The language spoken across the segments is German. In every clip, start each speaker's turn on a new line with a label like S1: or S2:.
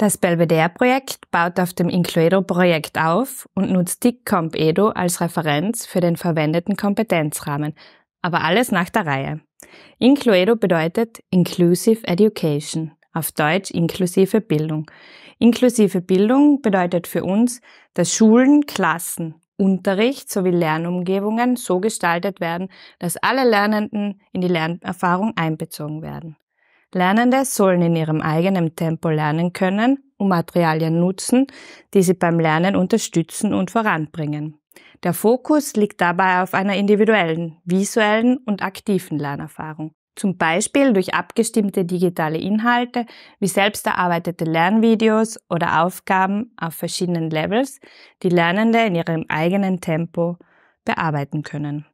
S1: Das Belvedere-Projekt baut auf dem Incluedo-Projekt auf und nutzt die CompEDO als Referenz für den verwendeten Kompetenzrahmen, aber alles nach der Reihe. Incluedo bedeutet Inclusive Education, auf Deutsch inklusive Bildung. Inklusive Bildung bedeutet für uns, dass Schulen, Klassen, Unterricht sowie Lernumgebungen so gestaltet werden, dass alle Lernenden in die Lernerfahrung einbezogen werden. Lernende sollen in ihrem eigenen Tempo lernen können und Materialien nutzen, die sie beim Lernen unterstützen und voranbringen. Der Fokus liegt dabei auf einer individuellen, visuellen und aktiven Lernerfahrung. Zum Beispiel durch abgestimmte digitale Inhalte wie selbst erarbeitete Lernvideos oder Aufgaben auf verschiedenen Levels, die Lernende in ihrem eigenen Tempo bearbeiten können.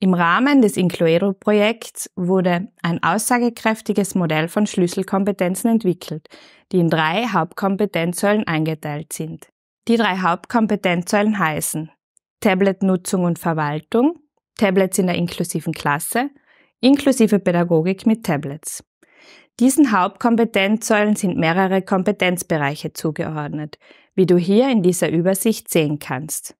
S1: Im Rahmen des Incluero-Projekts wurde ein aussagekräftiges Modell von Schlüsselkompetenzen entwickelt, die in drei Hauptkompetenzsäulen eingeteilt sind. Die drei Hauptkompetenzsäulen heißen Tablet-Nutzung und Verwaltung, Tablets in der inklusiven Klasse, inklusive Pädagogik mit Tablets. Diesen Hauptkompetenzsäulen sind mehrere Kompetenzbereiche zugeordnet, wie du hier in dieser Übersicht sehen kannst.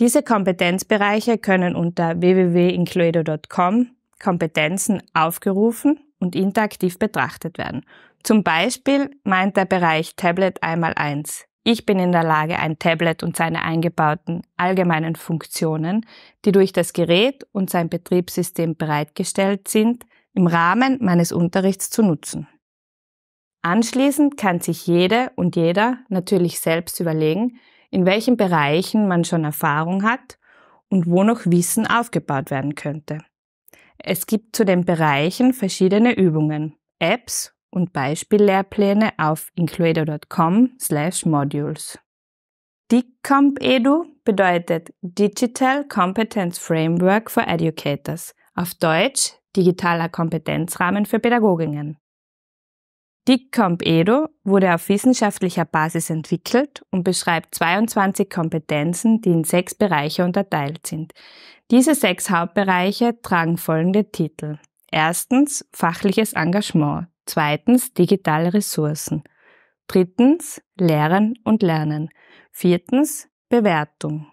S1: Diese Kompetenzbereiche können unter www.incluedo.com Kompetenzen aufgerufen und interaktiv betrachtet werden. Zum Beispiel meint der Bereich Tablet einmal eins. Ich bin in der Lage, ein Tablet und seine eingebauten allgemeinen Funktionen, die durch das Gerät und sein Betriebssystem bereitgestellt sind, im Rahmen meines Unterrichts zu nutzen. Anschließend kann sich jede und jeder natürlich selbst überlegen, in welchen Bereichen man schon Erfahrung hat und wo noch Wissen aufgebaut werden könnte. Es gibt zu den Bereichen verschiedene Übungen, Apps und Beispiellehrpläne auf slash modules DICComp Edu bedeutet Digital Competence Framework for Educators, auf Deutsch digitaler Kompetenzrahmen für Pädagoginnen. Die Edo wurde auf wissenschaftlicher Basis entwickelt und beschreibt 22 Kompetenzen, die in sechs Bereiche unterteilt sind. Diese sechs Hauptbereiche tragen folgende Titel. Erstens fachliches Engagement, zweitens digitale Ressourcen, drittens Lehren und Lernen, viertens Bewertung,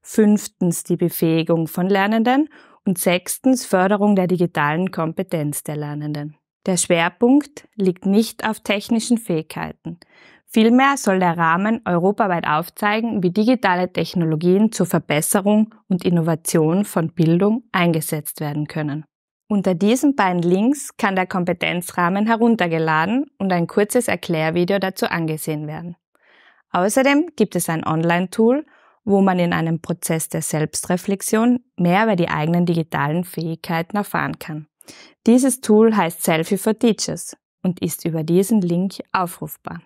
S1: fünftens die Befähigung von Lernenden und sechstens Förderung der digitalen Kompetenz der Lernenden. Der Schwerpunkt liegt nicht auf technischen Fähigkeiten. Vielmehr soll der Rahmen europaweit aufzeigen, wie digitale Technologien zur Verbesserung und Innovation von Bildung eingesetzt werden können. Unter diesen beiden Links kann der Kompetenzrahmen heruntergeladen und ein kurzes Erklärvideo dazu angesehen werden. Außerdem gibt es ein Online-Tool, wo man in einem Prozess der Selbstreflexion mehr über die eigenen digitalen Fähigkeiten erfahren kann. Dieses Tool heißt Selfie for Teachers und ist über diesen Link aufrufbar.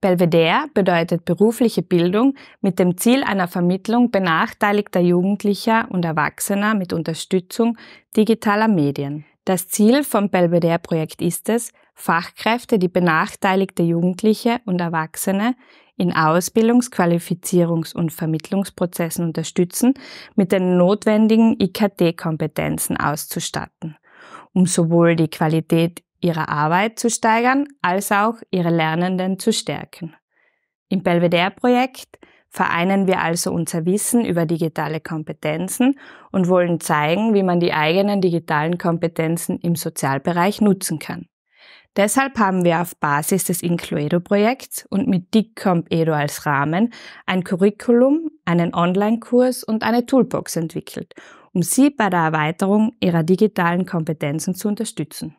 S1: Belvedere bedeutet berufliche Bildung mit dem Ziel einer Vermittlung benachteiligter Jugendlicher und Erwachsener mit Unterstützung digitaler Medien. Das Ziel vom Belvedere-Projekt ist es, Fachkräfte, die benachteiligte Jugendliche und Erwachsene in Ausbildungs-, Qualifizierungs- und Vermittlungsprozessen unterstützen, mit den notwendigen IKT-Kompetenzen auszustatten – um sowohl die Qualität ihrer Arbeit zu steigern als auch ihre Lernenden zu stärken. Im Belvedere-Projekt vereinen wir also unser Wissen über digitale Kompetenzen und wollen zeigen, wie man die eigenen digitalen Kompetenzen im Sozialbereich nutzen kann. Deshalb haben wir auf Basis des Incluedo-Projekts und mit DICComp Edo als Rahmen ein Curriculum, einen Online-Kurs und eine Toolbox entwickelt um Sie bei der Erweiterung Ihrer digitalen Kompetenzen zu unterstützen.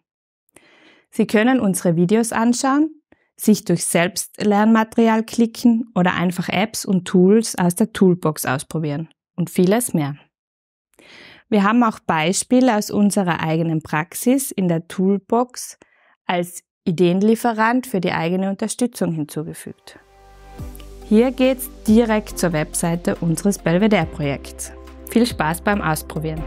S1: Sie können unsere Videos anschauen, sich durch Selbstlernmaterial klicken oder einfach Apps und Tools aus der Toolbox ausprobieren und vieles mehr. Wir haben auch Beispiele aus unserer eigenen Praxis in der Toolbox als Ideenlieferant für die eigene Unterstützung hinzugefügt. Hier geht's direkt zur Webseite unseres Belvedere-Projekts. Viel Spaß beim Ausprobieren!